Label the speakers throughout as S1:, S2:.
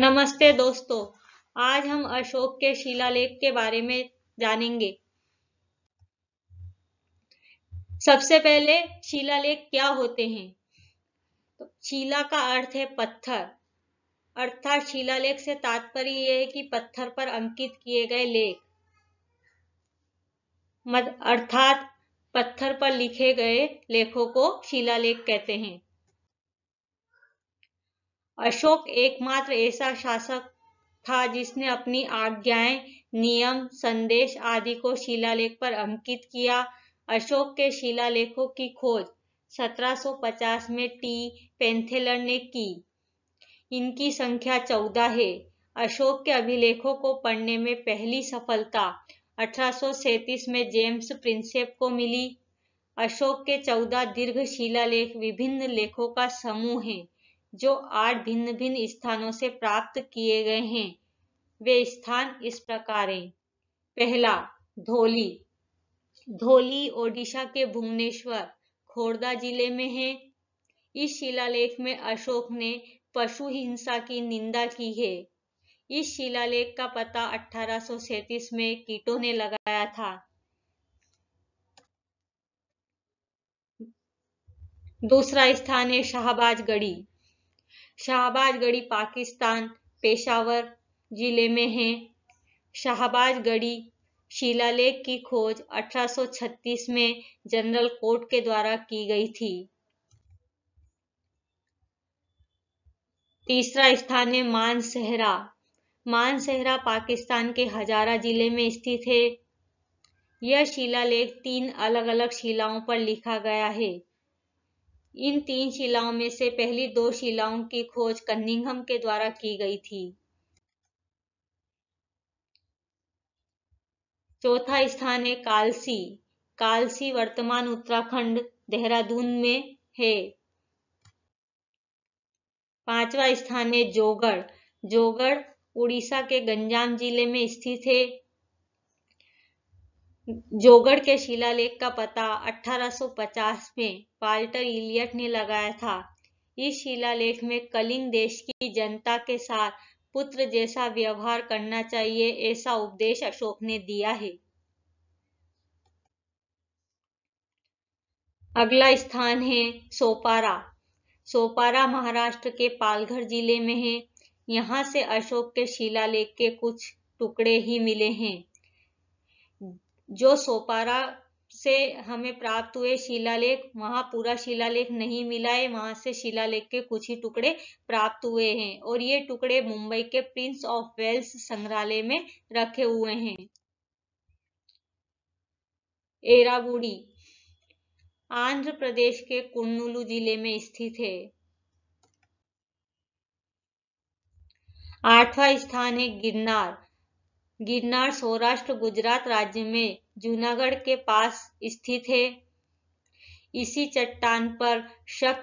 S1: नमस्ते दोस्तों आज हम अशोक के शिलालेख के बारे में जानेंगे सबसे पहले शिलालेख क्या होते हैं तो शिला का अर्थ है पत्थर अर्थात शिलालेख से तात्पर्य यह है कि पत्थर पर अंकित किए गए लेख अर्थात पत्थर पर लिखे गए लेखों को शिलालेख कहते हैं अशोक एकमात्र ऐसा शासक था जिसने अपनी आज्ञाएं नियम संदेश आदि को शिलालेख पर अंकित किया अशोक के शिलालेखों की खोज 1750 में टी पेंथेलर ने की इनकी संख्या चौदह है अशोक के अभिलेखों को पढ़ने में पहली सफलता 1837 में जेम्स प्रिंसेप को मिली अशोक के चौदह दीर्घ शिलालेख विभिन्न लेखों का समूह है जो आठ भिन्न भिन्न स्थानों से प्राप्त किए गए हैं वे स्थान इस प्रकार हैं पहला धोली धोली ओडिशा के भुवनेश्वर खोरदा जिले में है इस शिलालेख में अशोक ने पशु हिंसा की निंदा की है इस शिलालेख का पता 1837 में कीटों ने लगाया था दूसरा स्थान है शाहबाज गढ़ी शाहबाजगढ़ी पाकिस्तान पेशावर जिले में है शाहबाजगढ़ी शिलालेख की खोज 1836 में जनरल कोर्ट के द्वारा की गई थी तीसरा स्थान है मानसहरा मानसहरा पाकिस्तान के हजारा जिले में स्थित है यह शिलालेख तीन अलग अलग शिलाओं पर लिखा गया है इन तीन शिलाओं में से पहली दो शिलाओं की खोज कन्निंगम के द्वारा की गई थी चौथा स्थान है कालसी कालसी वर्तमान उत्तराखंड देहरादून में है पांचवा स्थान है जोगढ़ जोगढ़ उड़ीसा के गंजाम जिले में स्थित है जोगढ़ के शिलालेख का पता 1850 में पाल्टर इलियट ने लगाया था इस शिलालेख में कलिंग देश की जनता के साथ पुत्र जैसा व्यवहार करना चाहिए ऐसा उपदेश अशोक ने दिया है अगला स्थान है सोपारा सोपारा महाराष्ट्र के पालघर जिले में है यहाँ से अशोक के शिलालेख के कुछ टुकड़े ही मिले हैं जो सोपारा से हमें प्राप्त हुए शिलालेख वहां पूरा शिलालेख नहीं मिला है वहां से शिलालेख के कुछ ही टुकड़े प्राप्त हुए हैं और ये टुकड़े मुंबई के प्रिंस ऑफ वेल्स संग्रहालय में रखे हुए हैं एराबुड़ी आंध्र प्रदेश के कुन्नुलू जिले में स्थित है आठवां स्थान है गिरनार गिरनार सौराष्ट्र गुजरात राज्य में जूनागढ़ के पास स्थित है इसी चट्टान पर शक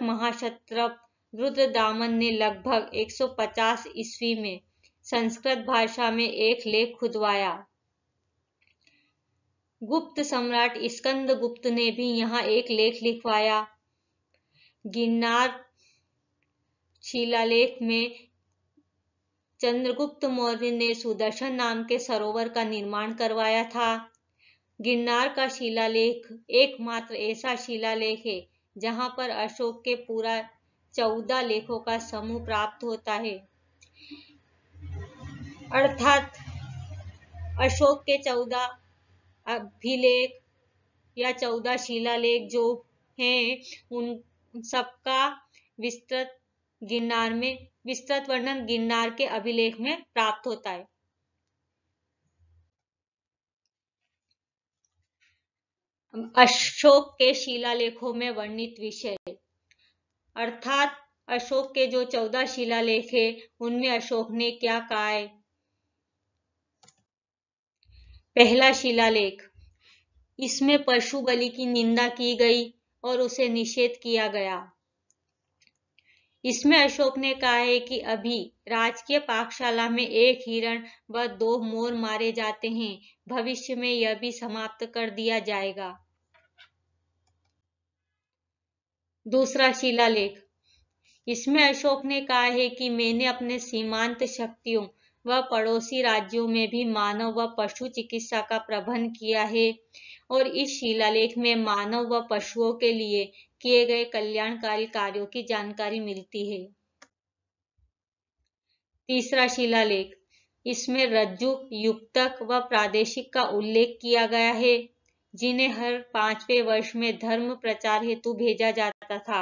S1: रुद्र दामन ने लगभग 150 ईस्वी में संस्कृत भाषा में एक लेख खुदवाया गुप्त सम्राट स्कंद गुप्त ने भी यहाँ एक लेख लिखवाया गिरनार शिलालेख में चंद्रगुप्त मौर्य ने सुदर्शन नाम के सरोवर का निर्माण करवाया था गिरनार का शिलालेख एकमात्र ऐसा शिलालेख है जहां पर अशोक के पूरा चौदह लेखों का समूह प्राप्त होता है अर्थात अशोक के चौदह अभिलेख या चौदह शिलालेख जो हैं उन सबका विस्तृत गिरनार में विस्तृत वर्णन गिरनार के अभिलेख में प्राप्त होता है अशोक के शिलालेखों में वर्णित विषय अर्थात अशोक के जो चौदह शिलालेख है उनमें अशोक ने क्या कहा है पहला शिलालेख इसमें पशु बलि की निंदा की गई और उसे निषेध किया गया इसमें अशोक ने कहा है कि अभी राजकीय पाकशाला में एक हिरण व दो मोर मारे जाते हैं भविष्य में यह भी समाप्त कर दिया जाएगा दूसरा शिलालेख इसमें अशोक ने कहा है कि मैंने अपने सीमांत शक्तियों व पड़ोसी राज्यों में भी मानव व पशु चिकित्सा का प्रबंध किया है और इस शिलालेख में मानव व पशुओं के लिए किए गए कल्याणकारी कार्यों की जानकारी मिलती है तीसरा शिलालेख इसमें रज्जु युक्तक व प्रादेशिक का उल्लेख किया गया है जिन्हें हर पांचवे वर्ष में धर्म प्रचार हेतु भेजा जाता था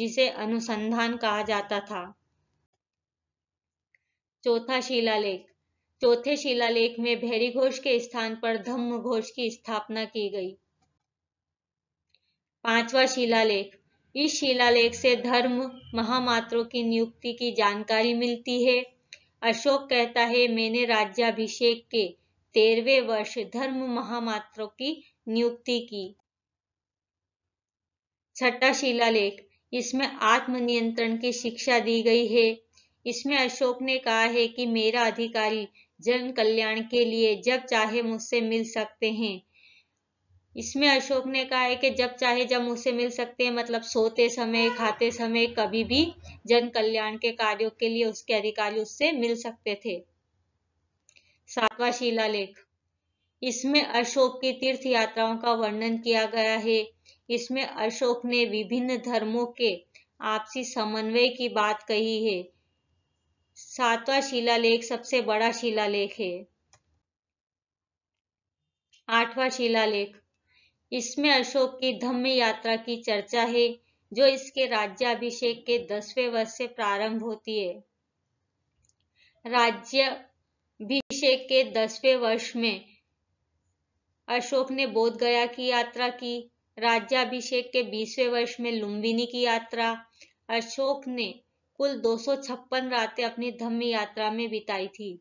S1: जिसे अनुसंधान कहा जाता था चौथा शिलालेख चौथे शिलालेख में भैरी घोष के स्थान पर धम्म घोष की स्थापना की गई पांचवा शिलालेख इस शिलालेख से धर्म महामात्रों की नियुक्ति की जानकारी मिलती है अशोक कहता है मैंने राज्याभिषेक के तेरहवे वर्ष धर्म महामात्रों की नियुक्ति की छठा शिलालेख इसमें आत्मनियंत्रण की शिक्षा दी गई है इसमें अशोक ने कहा है कि मेरा अधिकारी जन कल्याण के लिए जब चाहे मुझसे मिल सकते हैं इसमें अशोक ने कहा है कि जब चाहे जब मुझसे मिल सकते हैं मतलब सोते समय खाते समय कभी भी जन कल्याण के कार्यों के लिए उसके अधिकारी उससे मिल सकते थे शिला शिलालेख इसमें अशोक की तीर्थ यात्राओं का वर्णन किया गया है इसमें अशोक ने विभिन्न धर्मों के आपसी समन्वय की बात कही है सातवा शिलालेख सबसे बड़ा शिलालेख है आठवां शिलालेख इसमें अशोक की धम्म यात्रा की चर्चा है जो इसके राज्याभिषेक के दसवें वर्ष से प्रारंभ होती है राज्य अभिषेक के दसवें वर्ष में अशोक ने बोध गया की यात्रा की राज्याभिषेक के बीसवें वर्ष में लुम्बिनी की यात्रा अशोक ने कुल दो रातें अपनी धम्म यात्रा में बिताई थी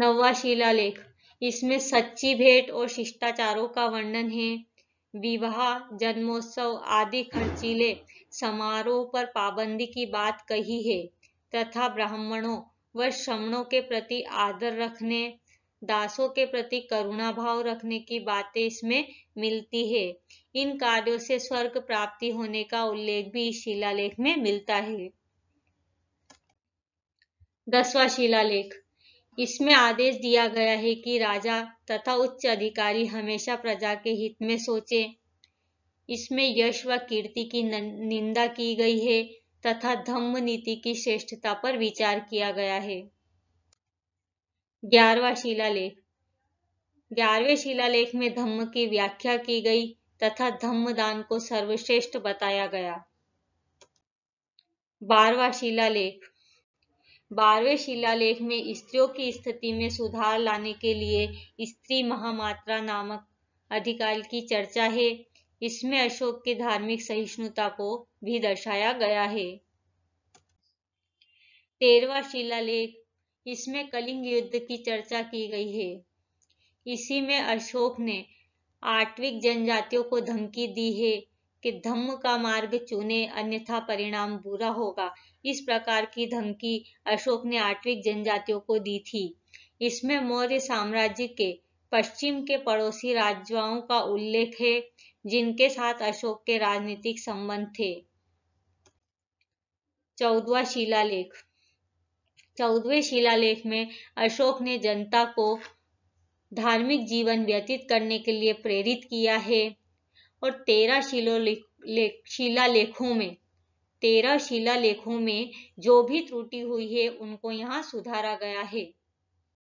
S1: नवा शिलालेख इसमें सच्ची भेंट और शिष्टाचारों का वर्णन है विवाह जन्मोत्सव आदि खर्चीले समारोह पर पाबंदी की बात कही है तथा ब्राह्मणों व श्रमणों के प्रति आदर रखने दासों के प्रति करुणा भाव रखने की बातें इसमें मिलती है इन कार्यों से स्वर्ग प्राप्ति होने का उल्लेख भी इस शिलालेख में मिलता है दसवा शिलालेख इसमें आदेश दिया गया है कि राजा तथा उच्च अधिकारी हमेशा प्रजा के हित में सोचे इसमें यश व कीर्ति की निंदा की गई है तथा धम्म नीति की श्रेष्ठता पर विचार किया गया है ग्यारहवा शिलालेख ग्यारहवें शिलालेख में धम्म की व्याख्या की गई तथा धम्म दान को सर्वश्रेष्ठ बताया गया बारवा शिलालेख बारहवें शिलालेख में स्त्रियों की स्थिति में सुधार लाने के लिए स्त्री महामात्रा नामक अधिकार की चर्चा है इसमें अशोक की धार्मिक सहिष्णुता को भी दर्शाया गया है तेरवा शिलालेख इसमें कलिंग युद्ध की चर्चा की गई है इसी में अशोक ने आठविक जनजातियों को धमकी दी है कि धम्म का मार्ग चुने अन्यथा परिणाम बुरा होगा इस प्रकार की धमकी अशोक ने आठविक जनजातियों को दी थी इसमें मौर्य साम्राज्य के पश्चिम के पड़ोसी राज्यों का उल्लेख है जिनके साथ अशोक के राजनीतिक संबंध थे चौदवा शिलालेख चौदवे शिलालेख में अशोक ने जनता को धार्मिक जीवन व्यतीत करने के लिए प्रेरित किया है और तेरह शिलोलेख ले, लेखों में तेरह शिलालेखों में जो भी त्रुटि हुई है उनको यहाँ सुधारा गया है